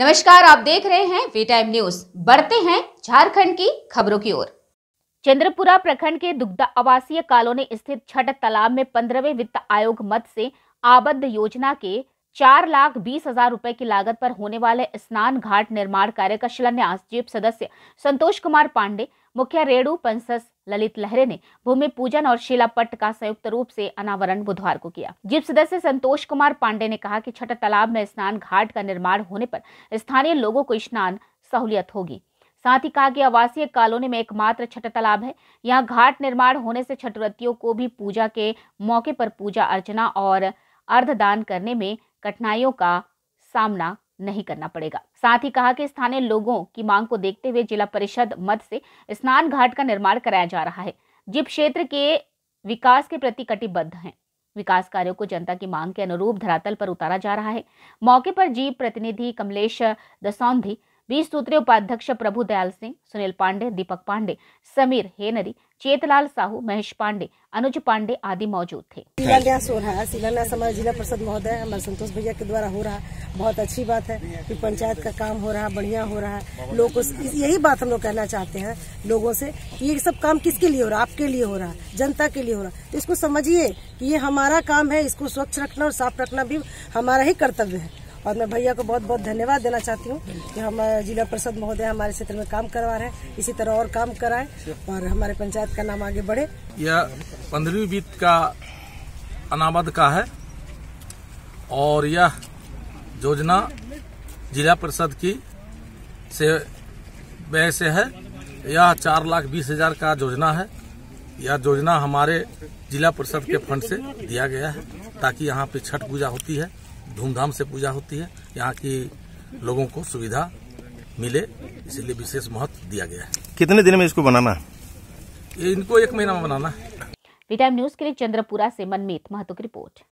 नमस्कार आप देख रहे हैं वे टाइम न्यूज बढ़ते हैं झारखंड की खबरों की ओर चंद्रपुरा प्रखंड के दुग्धा आवासीय कॉलोनी स्थित छठ तालाब में पंद्रहवें वित्त आयोग मत से आबद्ध योजना के चार लाख बीस हजार रूपए की लागत पर होने वाले स्नान घाट निर्माण कार्य का शिलान्यास जीप सदस्य संतोष कुमार पांडे मुखिया रेणु पंसस ललित लहरे ने भूमि पूजन और पट्ट का संयुक्त रूप से अनावरण बुधवार को किया जिप सदस्य संतोष कुमार पांडे ने कहा कि छठ तालाब में स्नान घाट का निर्माण होने पर स्थानीय लोगों को स्नान सहूलियत होगी साथ ही कहा कि आवासीय कॉलोनी में एकमात्र छठ तालाब है यहाँ घाट निर्माण होने से छठव्रतियों को भी पूजा के मौके पर पूजा अर्चना और अर्धदान करने में कठिनाइयों का सामना नहीं करना पड़ेगा साथ ही कहा कि स्थानीय लोगों की मांग को देखते हुए जिला परिषद मद से स्नान घाट का निर्माण कराया जा रहा है जिप क्षेत्र के विकास के प्रति कटिबद्ध है विकास कार्यों को जनता की मांग के अनुरूप धरातल पर उतारा जा रहा है मौके पर जीप प्रतिनिधि कमलेश दसौंधी बीस सूत्रीय उपाध्यक्ष प्रभु दयाल सिंह सुनील पांडे दीपक पांडे समीर हेनरी चेतलाल साहू महेश पांडे अनुज पांडे आदि मौजूद थे शिलान्यास हो रहा है शिलान्यास हमारे जिला परिषद महोदय हमारे संतोष भैया के द्वारा हो रहा है बहुत अच्छी बात है कि पंचायत का काम हो रहा है बढ़िया हो रहा है लोग यही बात हम लोग कहना चाहते हैं लोगों से ये सब काम किसके लिए हो रहा है आपके लिए हो रहा है जनता के लिए हो रहा है तो इसको समझिए कि ये हमारा काम है इसको स्वच्छ रखना और साफ रखना भी हमारा ही कर्तव्य है और मैं भैया को बहुत बहुत धन्यवाद देना चाहती हूँ कि हम जिला परिषद महोदय हमारे क्षेत्र में काम करवा रहे हैं इसी तरह और काम कराएं और हमारे पंचायत का नाम आगे बढ़े यह पंद्रहवीं वित्त का अनामद का है और यह योजना जिला परिषद की से व्यय से है यह चार लाख बीस हजार का योजना है यह योजना हमारे जिला परिषद के फंड से दिया गया है ताकि यहाँ पे छठ पूजा होती है धूमधाम से पूजा होती है यहाँ की लोगों को सुविधा मिले इसलिए विशेष महत्व दिया गया है कितने दिन में इसको बनाना है इनको एक महीना में बनाना है न्यूज के लिए चंद्रपुरा से मनमीत महतो की रिपोर्ट